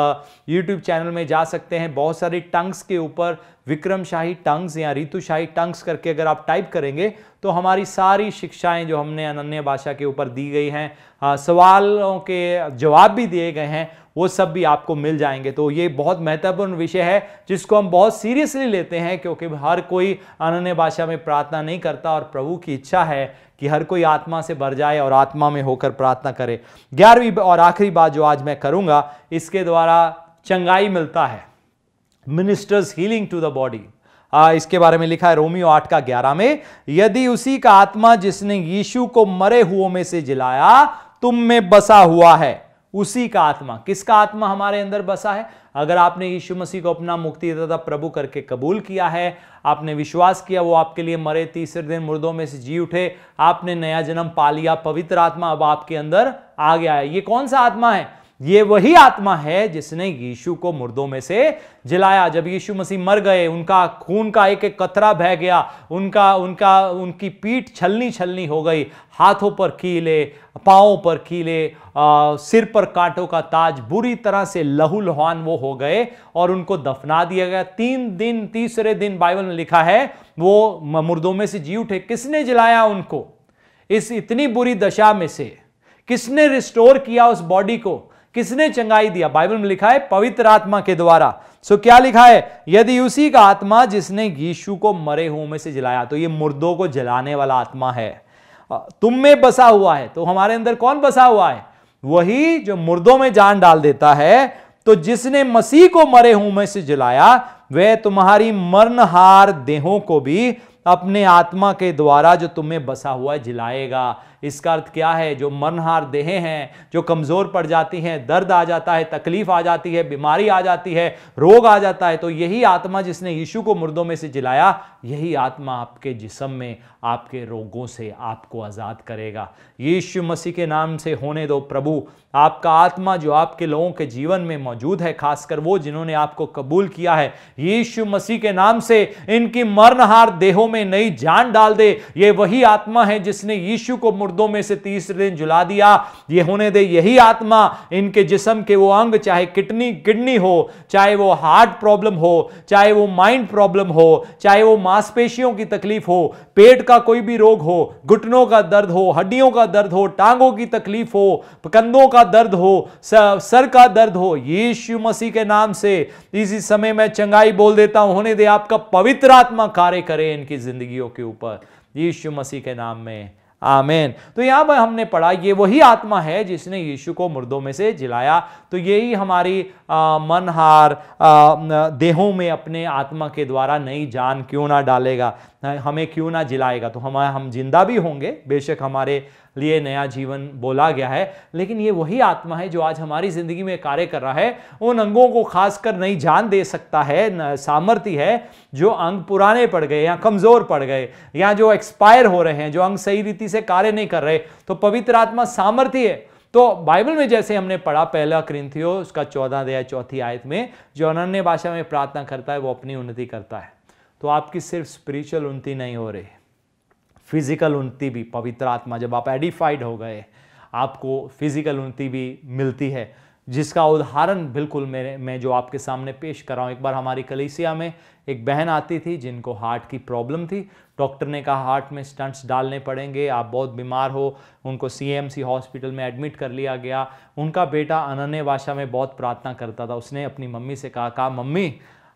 YouTube चैनल में जा सकते हैं बहुत सारे टंग्स के ऊपर विक्रमशाही टंग्स या ऋतुशाही टंग्स करके अगर आप टाइप करेंगे तो हमारी सारी शिक्षाएं जो हमने अनन्य भाषा के ऊपर दी गई हैं सवालों के जवाब भी दिए गए हैं वो सब भी आपको मिल जाएंगे तो ये बहुत महत्वपूर्ण विषय है जिसको हम बहुत सीरियसली लेते हैं क्योंकि हर कोई अनन्य भाषा में प्रार्थना नहीं करता और प्रभु की इच्छा है कि हर कोई आत्मा से भर जाए और आत्मा में होकर प्रार्थना करे ग्यारहवीं और आखिरी बात जो आज मैं करूँगा इसके द्वारा चंगाई मिलता है ministers healing to the body ah, इसके बारे में लिखा है रोमियो आठ का ग्यारह में यदि उसी का आत्मा जिसने यीशु को मरे हुओं में से जिलाया तुम में बसा हुआ है उसी का आत्मा किसका आत्मा हमारे अंदर बसा है अगर आपने यीशु मसीह को अपना मुक्ति तथा प्रभु करके कबूल किया है आपने विश्वास किया वो आपके लिए मरे तीसरे दिन मुर्दों में से जी उठे आपने नया जन्म पा लिया पवित्र आत्मा अब आपके अंदर आ गया है ये कौन सा आत्मा है ये वही आत्मा है जिसने यीशु को मुर्दों में से जलाया जब यीशु मसीह मर गए उनका खून का एक एक कतरा बह गया उनका उनका उनकी पीठ छलनी छलनी हो गई हाथों पर कीले पाओ पर कीले आ, सिर पर कांटों का ताज बुरी तरह से लहू लुहान वो हो गए और उनको दफना दिया गया तीन दिन तीसरे दिन बाइबल में लिखा है वो मुर्दों में से जी उठे किसने जलाया उनको इस इतनी बुरी दशा में से किसने रिस्टोर किया उस बॉडी को किसने चंगाई दिया बाइबल में लिखा है पवित्र आत्मा के द्वारा सो क्या लिखा है यदि उसी का आत्मा जिसने यीशु को मरे हुओं में से जलाया तो ये मुर्दों को जलाने वाला आत्मा है तुम में बसा हुआ है तो हमारे अंदर कौन बसा हुआ है वही जो मुर्दों में जान डाल देता है तो जिसने मसीह को मरे हुओं में से जलाया वह तुम्हारी मरनहार देहों को भी अपने आत्मा के द्वारा जो तुम्हें बसा हुआ है जलाएगा इसका अर्थ क्या है जो मनहार देहे हैं जो कमज़ोर पड़ जाती हैं दर्द आ जाता है तकलीफ आ जाती है बीमारी आ जाती है रोग आ जाता है तो यही आत्मा जिसने यीशु को मुर्दों में से जिलाया यही आत्मा आपके जिसम में आपके रोगों से आपको आज़ाद करेगा यीशु मसीह के नाम से होने दो प्रभु आपका आत्मा जो आपके लोगों के जीवन में मौजूद है खासकर वो जिन्होंने आपको कबूल किया है यीशु मसीह के नाम से इनकी मरनहार देहों में नई जान डाल दे ये वही आत्मा है जिसने यीशु को मुर्द मुर्दों में से तीसरे दिन जुला दिया ये होने दे यही आत्मा इनके जिसम के वो अंग चाहे किडनी किडनी हो चाहे वो हार्ट प्रॉब्लम हो चाहे वो माइंड प्रॉब्लम हो चाहे वो मांसपेशियों की तकलीफ हो पेट का कोई भी रोग हो घुटनों का दर्द हो हड्डियों का दर्द हो टांगों की तकलीफ हो कंधों का दर्द हो सर का दर्द हो यीशु मसीह के नाम से इसी समय मैं चंगाई बोल देता हूं होने दे आपका पवित्र आत्मा कार्य करे इनकी जिंदगियों के ऊपर यीशु मसीह के नाम में आमेन तो यहाँ पर हमने पढ़ा ये वही आत्मा है जिसने यीशु को मुर्दों में से जिलाया तो यही हमारी आ, मनहार आ, देहों में अपने आत्मा के द्वारा नई जान क्यों ना डालेगा हमें क्यों ना जिलाएगा तो हम हम जिंदा भी होंगे बेशक हमारे लिए नया जीवन बोला गया है लेकिन ये वही आत्मा है जो आज हमारी ज़िंदगी में कार्य कर रहा है उन अंगों को खासकर नई जान दे सकता है सामर्थ्य है जो अंग पुराने पड़ गए या कमज़ोर पड़ गए या जो एक्सपायर हो रहे हैं जो अंग सही रीति से कार्य नहीं कर रहे तो पवित्र आत्मा सामर्थ्य है तो बाइबल में जैसे हमने पढ़ा पहला क्रिंथियो उसका चौदह दया चौथी आयत में जो अनन्य भाषा में प्रार्थना करता है वो अपनी उन्नति करता है तो आपकी सिर्फ स्पिरिचुअल उन्नति नहीं हो रही फिज़िकल उन्नति भी पवित्र आत्मा जब आप एडिफाइड हो गए आपको फिज़िकल उन्नति भी मिलती है जिसका उदाहरण बिल्कुल मेरे मैं जो आपके सामने पेश कर रहा हूँ एक बार हमारी कलेसिया में एक बहन आती थी जिनको हार्ट की प्रॉब्लम थी डॉक्टर ने कहा हार्ट में स्टंट्स डालने पड़ेंगे आप बहुत बीमार हो उनको सीएमसी हॉस्पिटल में एडमिट कर लिया गया उनका बेटा अनन्य भाषा में बहुत प्रार्थना करता था उसने अपनी मम्मी से कहा कहा मम्मी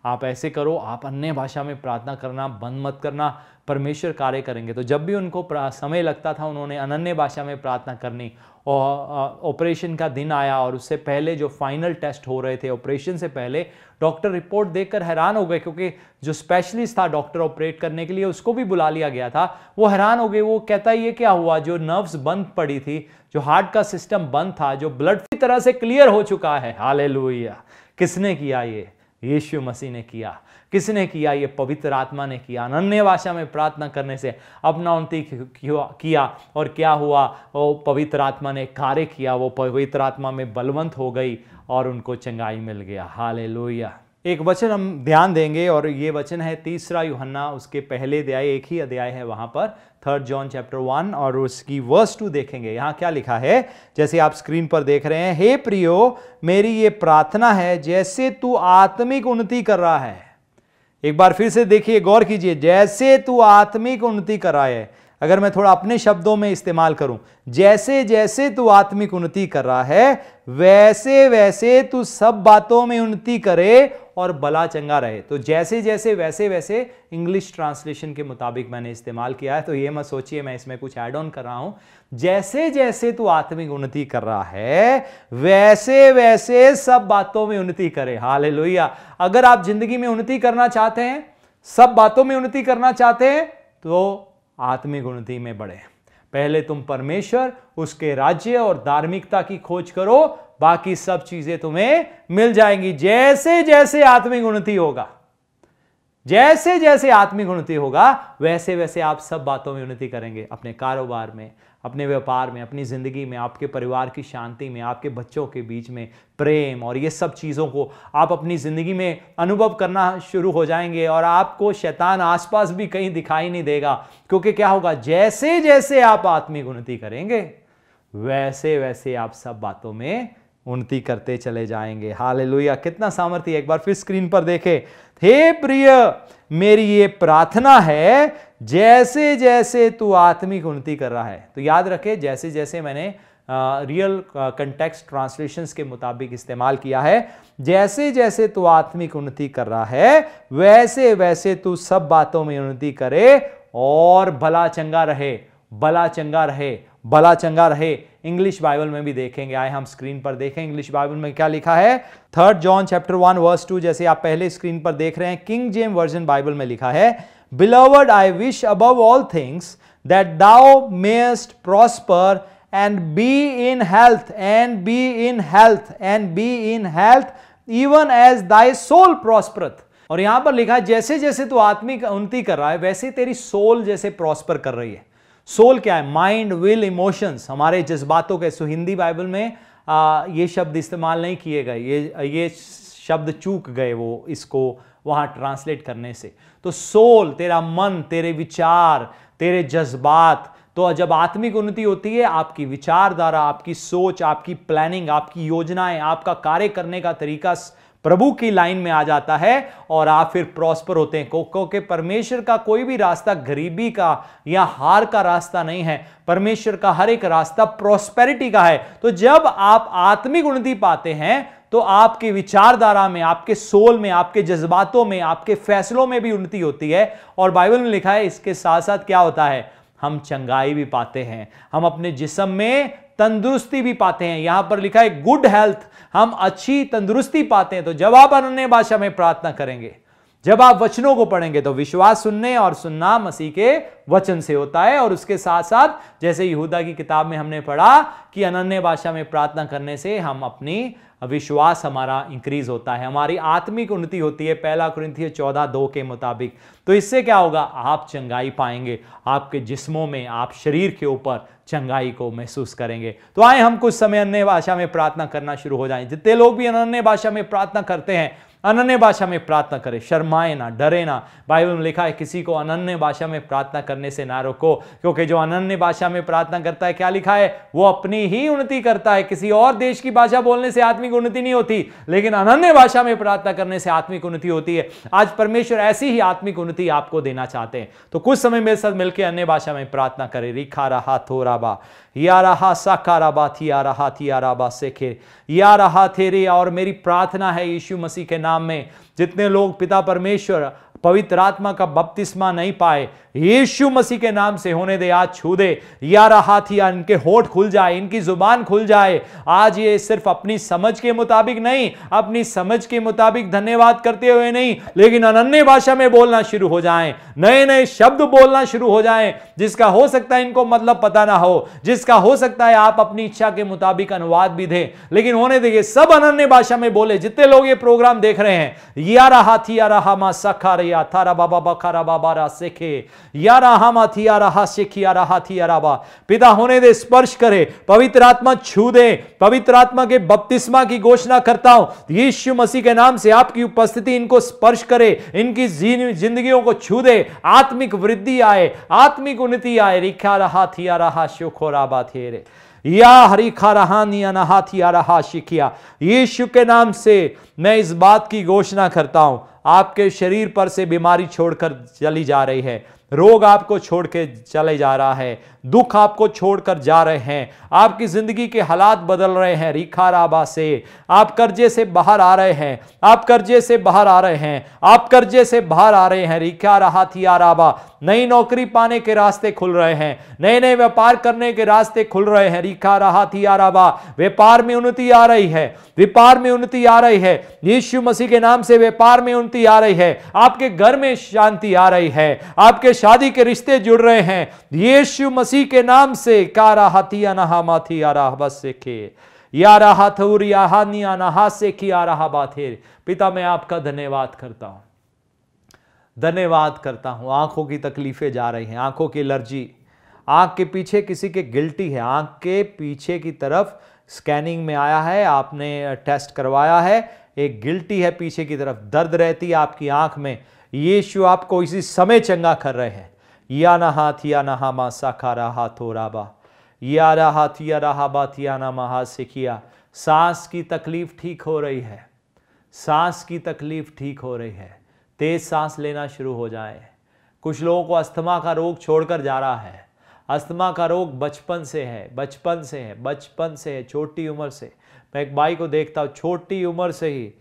आप ऐसे करो आप अन्य भाषा में प्रार्थना करना बंद मत करना परमेश्वर कार्य करेंगे तो जब भी उनको समय लगता था उन्होंने अनन्य भाषा में प्रार्थना करनी और ऑपरेशन का दिन आया और उससे पहले जो फाइनल टेस्ट हो रहे थे ऑपरेशन से पहले डॉक्टर रिपोर्ट देखकर हैरान हो गए क्योंकि जो स्पेशलिस्ट था डॉक्टर ऑपरेट करने के लिए उसको भी बुला लिया गया था वो हैरान हो गए वो कहता ये क्या हुआ जो नर्व्स बंद पड़ी थी जो हार्ट का सिस्टम बंद था जो ब्लड की तरह से क्लियर हो चुका है हाल किसने किया ये यीशु मसीह ने किया किसने किया ये पवित्र आत्मा ने किया अन्य भाषा में प्रार्थना करने से अपना उन्नति किया और क्या हुआ वो पवित्र आत्मा ने कार्य किया वो पवित्र आत्मा में बलवंत हो गई और उनको चंगाई मिल गया हाले लोहिया एक वचन हम ध्यान देंगे और ये वचन है तीसरा यूहन्ना उसके पहले अध्याय एक ही अध्याय है वहां पर थर्ड जॉन चैप्टर वन और उसकी वर्स टू देखेंगे यहाँ क्या लिखा है जैसे आप स्क्रीन पर देख रहे हैं हे प्रियो मेरी ये प्रार्थना है जैसे तू आत्मिक उन्नति कर रहा है एक बार फिर से देखिए गौर कीजिए जैसे तू आत्मिक उन्नति कर रहा है अगर मैं थोड़ा अपने शब्दों में इस्तेमाल करूं जैसे जैसे तू आत्मिक उन्नति कर रहा है वैसे वैसे तू सब बातों में उन्नति करे और बला चंगा रहे तो जैसे जैसे वैसे वैसे इंग्लिश ट्रांसलेशन के मुताबिक मैंने इस्तेमाल किया है तो ये मत सोचिए मैं इसमें कुछ ऐड ऑन कर रहा हूं जैसे जैसे तू आत्मिक उन्नति कर रहा है वैसे वैसे सब बातों में उन्नति करे हाल लोहिया अगर आप जिंदगी में उन्नति करना चाहते हैं सब बातों में उन्नति करना चाहते हैं तो आत्मिक उन्नति में बढ़े पहले तुम परमेश्वर उसके राज्य और धार्मिकता की खोज करो बाकी सब चीजें तुम्हें मिल जाएंगी जैसे जैसे आत्मिक उन्नति होगा जैसे जैसे आत्मिक उन्नति होगा वैसे वैसे आप सब बातों में उन्नति करेंगे अपने कारोबार में अपने व्यापार में अपनी ज़िंदगी में आपके परिवार की शांति में आपके बच्चों के बीच में प्रेम और ये सब चीज़ों को आप अपनी ज़िंदगी में अनुभव करना शुरू हो जाएंगे और आपको शैतान आसपास भी कहीं दिखाई नहीं देगा क्योंकि क्या होगा जैसे जैसे आप आत्मिक उन्नति करेंगे वैसे वैसे आप सब बातों में उन्नति करते चले जाएंगे हाल कितना सामर्थ्य एक बार फिर स्क्रीन पर देखें हे प्रिय मेरी ये प्रार्थना है जैसे जैसे तू आत्मिक उन्नति कर रहा है तो याद रखे जैसे जैसे मैंने रियल कंटेक्स्ट ट्रांसलेशंस के मुताबिक इस्तेमाल किया है जैसे जैसे तू आत्मिक उन्नति कर रहा है वैसे वैसे तू सब बातों में उन्नति करे और भला चंगा रहे भला चंगा रहे भला चंगा रहे इंग्लिश बाइबल में भी देखेंगे आए हम स्क्रीन पर देखें इंग्लिश बाइबल में क्या लिखा है third John chapter one verse two जैसे आप पहले स्क्रीन पर देख रहे हैं किंग जेम वर्जन बाइबल में लिखा है Beloved, I wish above all things that thou mayest prosper and be in health, and be in health, and be in health, even as thy soul prospereth. और यहां पर लिखा जैसे जैसे तू आत्मिक उन्नति कर रहा है वैसे तेरी सोल जैसे प्रॉस्पर कर रही है सोल क्या है माइंड विल इमोशंस हमारे जज्बातों के सो हिंदी बाइबल में आ, ये शब्द इस्तेमाल नहीं किए गए ये ये शब्द चूक गए वो इसको वहां ट्रांसलेट करने से तो सोल तेरा मन तेरे विचार तेरे जज्बात तो जब आत्मिक उन्नति होती है आपकी विचारधारा आपकी सोच आपकी प्लानिंग आपकी योजनाएं आपका कार्य करने का तरीका प्रभु की लाइन में आ जाता है और आप फिर प्रॉस्पर होते हैं क्योंकि परमेश्वर का कोई भी रास्ता गरीबी का या हार का रास्ता नहीं है परमेश्वर का हर एक रास्ता प्रॉस्पेरिटी का है तो जब आप आत्मिक उन्नति पाते हैं तो आपकी विचारधारा में आपके सोल में आपके जज्बातों में आपके फैसलों में भी उन्नति होती है और बाइबल में लिखा है इसके साथ साथ क्या होता है हम चंगाई भी पाते हैं हम अपने जिसम में तंदुरुस्ती भी पाते हैं यहां पर लिखा है गुड हेल्थ हम अच्छी तंदुरुस्ती पाते हैं तो जब आप अन्य भाषा में प्रार्थना करेंगे जब आप वचनों को पढ़ेंगे तो विश्वास सुनने और सुनना मसीह के वचन से होता है और उसके साथ साथ जैसे यहूदा की किताब में हमने पढ़ा कि अनन्य भाषा में प्रार्थना करने से हम अपनी विश्वास हमारा इंक्रीज होता है हमारी आत्मिक उन्नति होती है पहला कुरिंथिय चौदह दो के मुताबिक तो इससे क्या होगा आप चंगाई पाएंगे आपके जिस्मों में आप शरीर के ऊपर चंगाई को महसूस करेंगे तो आए हम कुछ समय अन्य भाषा में प्रार्थना करना शुरू हो जाए जितने लोग भी अन्य भाषा में प्रार्थना करते हैं अनन्य भाषा में प्रार्थना करें शर्माए ना डरे ना बाइबल में लिखा है किसी को अनन्य भाषा में प्रार्थना करने से ना रोको क्योंकि जो अनन्य भाषा में प्रार्थना करता है क्या लिखा है वो अपनी ही उन्नति करता है किसी और देश की भाषा बोलने से आत्मिक उन्नति नहीं होती लेकिन अनन्य भाषा में प्रार्थना करने से आत्मिक उन्नति होती है आज परमेश्वर ऐसी ही आत्मिक उन्नति शांति आपको देना चाहते हैं तो कुछ समय मेरे साथ मिलकर अन्य भाषा में प्रार्थना करें रिखा रहा थोरा बा या रहा साका राबा थी रहा थी राबा सेखे या रहा थेरे और मेरी प्रार्थना है यीशु मसीह के नाम में जितने लोग पिता परमेश्वर पवित्र आत्मा का बपतिस्मा नहीं पाए यीशु मसीह के नाम से होने दे आज छू दे रहा हाथ या इनके होठ खुल जाए इनकी जुबान खुल जाए आज ये सिर्फ अपनी समझ के मुताबिक नहीं अपनी समझ के मुताबिक धन्यवाद करते हुए नहीं लेकिन अनन्य भाषा में बोलना शुरू हो जाए नए नए शब्द बोलना शुरू हो जाए जिसका हो सकता है इनको मतलब पता ना हो जिसका हो सकता है आप अपनी इच्छा के मुताबिक अनुवाद भी दें लेकिन होने देखिए सब अनन्य भाषा में बोले जितने लोग ये प्रोग्राम देख रहे हैं यारा हाथी यारा मा सखा या थारा बाबा बखारा बाबा रा सेखे यारा हामा थी यारा हा शेखी यारा हा यारा पिता होने दे स्पर्श करे पवित्र आत्मा छू दे पवित्र आत्मा के बपतिस्मा की घोषणा करता हूं यीशु मसीह के नाम से आपकी उपस्थिति इनको स्पर्श करे इनकी जिंदगी को छू दे आत्मिक वृद्धि आए आत्मिक उन्नति आए रिखा रहा थी रहा शोखो राबा थे रे थी रहा शिखिया यीशु के नाम से मैं इस बात की घोषणा करता हूं आपके शरीर पर से बीमारी छोड़कर चली जा रही है रोग आपको छोड़ के चले जा रहा है दुख आपको छोड़कर जा रहे हैं आपकी ज़िंदगी के हालात बदल रहे हैं रीखा राबा से आप कर्जे से बाहर आ रहे हैं आप कर्जे से बाहर आ रहे हैं आप कर्जे से बाहर आ रहे हैं रीखा रहा थी आराबा नई नौकरी पाने के रास्ते खुल रहे हैं नए नए व्यापार करने के रास्ते खुल रहे हैं रीखा रहा थी आराबा व्यापार में उन्नति आ रही है व्यापार में उन्नति आ रही है यीशु मसीह के नाम से व्यापार में उन्नति आ रही है आपके घर में शांति आ रही है आपके शादी के रिश्ते जुड़ रहे हैं यीशु मसीह मसीह के नाम से कारा हाथी अनाहा माथी आ रहा बस से खे यारा हाथुर याहानी अनाहा से की आराहा बाथेर पिता मैं आपका धन्यवाद करता हूं धन्यवाद करता हूं आंखों की तकलीफें जा रही हैं आंखों की एलर्जी आंख के पीछे किसी के गिल्टी है आंख के पीछे की तरफ स्कैनिंग में आया है आपने टेस्ट करवाया है एक गिल्टी है पीछे की तरफ दर्द रहती है आपकी आंख में ये यीशु आपको इसी समय चंगा कर रहे हैं या नहा थिया नहा रहा रहा थिया सांस की तकलीफ ठीक हो रही है सांस की तकलीफ ठीक हो रही है तेज़ सांस लेना शुरू हो जाए कुछ लोगों को अस्थमा का रोग छोड़कर जा रहा है अस्थमा का रोग बचपन से है बचपन से है बचपन से है छोटी उम्र से मैं एक बाई को देखता हूँ छोटी उम्र से ही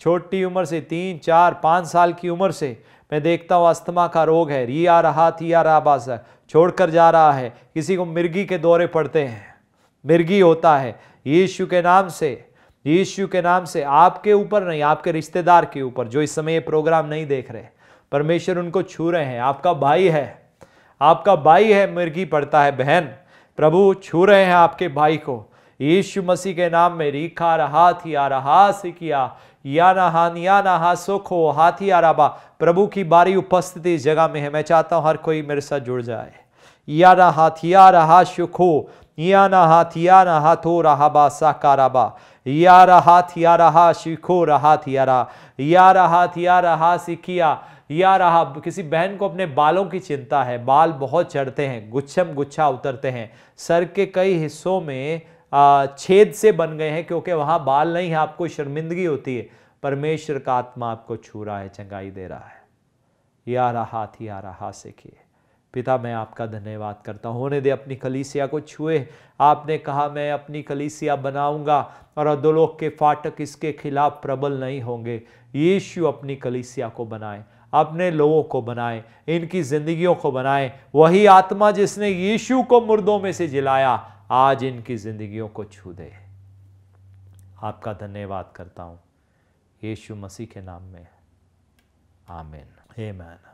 छोटी उम्र से तीन चार पाँच साल की उम्र से मैं देखता हूँ अस्थमा का रोग है री आ रहा थी आ रहा बस छोड़ कर जा रहा है किसी को मिर्गी के दौरे पड़ते हैं मिर्गी होता है यीशु के नाम से यीशु के नाम से आपके ऊपर नहीं आपके रिश्तेदार के ऊपर जो इस समय ये प्रोग्राम नहीं देख रहे परमेश्वर उनको छू रहे हैं आपका भाई है आपका भाई है मिर्गी पड़ता है बहन प्रभु छू रहे हैं आपके भाई को यीशु मसीह के नाम में रीखा रहा थी आ रहा से किया या हा सुख सुखो हाथी आराबा प्रभु की बारी उपस्थिति इस जगह में है मैं चाहता हूँ हर कोई मेरे साथ जुड़ जाए याना हाथिया रहा सुखो याना हाथिया रहा थो रहा बा साकाराबा या रहा थिया रहा शिखो रहा थिया रहा या रहा थिया रहा सिखिया या रहा किसी बहन को अपने बालों की चिंता है बाल बहुत चढ़ते हैं गुच्छम गुच्छा उतरते हैं सर के कई हिस्सों में छेद से बन गए हैं क्योंकि वहाँ बाल नहीं है आपको शर्मिंदगी होती है परमेश्वर का आत्मा आपको छू रहा है चंगाई दे रहा है या रहा थी या रहा किए पिता मैं आपका धन्यवाद करता हूँ होने दे अपनी कलीसिया को छुए आपने कहा मैं अपनी कलीसिया बनाऊंगा और अधोलोक के फाटक इसके खिलाफ प्रबल नहीं होंगे यीशु अपनी कलीसिया को बनाए अपने लोगों को बनाए इनकी जिंदगियों को बनाए वही आत्मा जिसने यीशु को मुर्दों में से जिलाया आज इनकी ज़िंदगियों को छू दे आपका धन्यवाद करता हूँ यीशु मसीह के नाम में हे मैन